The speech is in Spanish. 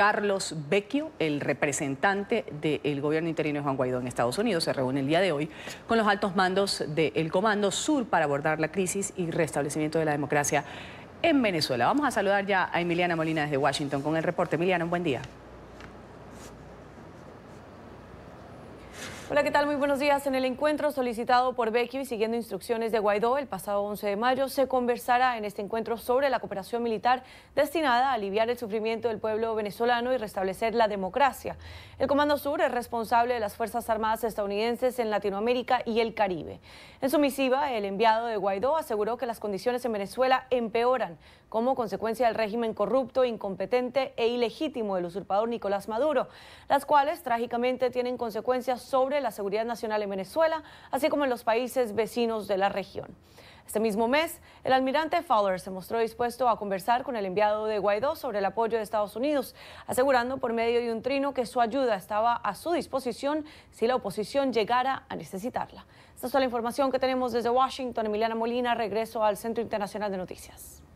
Carlos Vecchio, el representante del gobierno interino de Juan Guaidó en Estados Unidos, se reúne el día de hoy con los altos mandos del Comando Sur para abordar la crisis y restablecimiento de la democracia en Venezuela. Vamos a saludar ya a Emiliana Molina desde Washington con el reporte. Emiliana, un buen día. Hola, ¿qué tal? Muy buenos días. En el encuentro solicitado por Becky siguiendo instrucciones de Guaidó el pasado 11 de mayo, se conversará en este encuentro sobre la cooperación militar destinada a aliviar el sufrimiento del pueblo venezolano y restablecer la democracia. El Comando Sur es responsable de las Fuerzas Armadas estadounidenses en Latinoamérica y el Caribe. En su misiva, el enviado de Guaidó aseguró que las condiciones en Venezuela empeoran como consecuencia del régimen corrupto, incompetente e ilegítimo del usurpador Nicolás Maduro, las cuales trágicamente tienen consecuencias sobre la seguridad nacional en Venezuela, así como en los países vecinos de la región. Este mismo mes, el almirante Fowler se mostró dispuesto a conversar con el enviado de Guaidó sobre el apoyo de Estados Unidos, asegurando por medio de un trino que su ayuda estaba a su disposición si la oposición llegara a necesitarla. Esta es toda la información que tenemos desde Washington. Emiliana Molina, regreso al Centro Internacional de Noticias.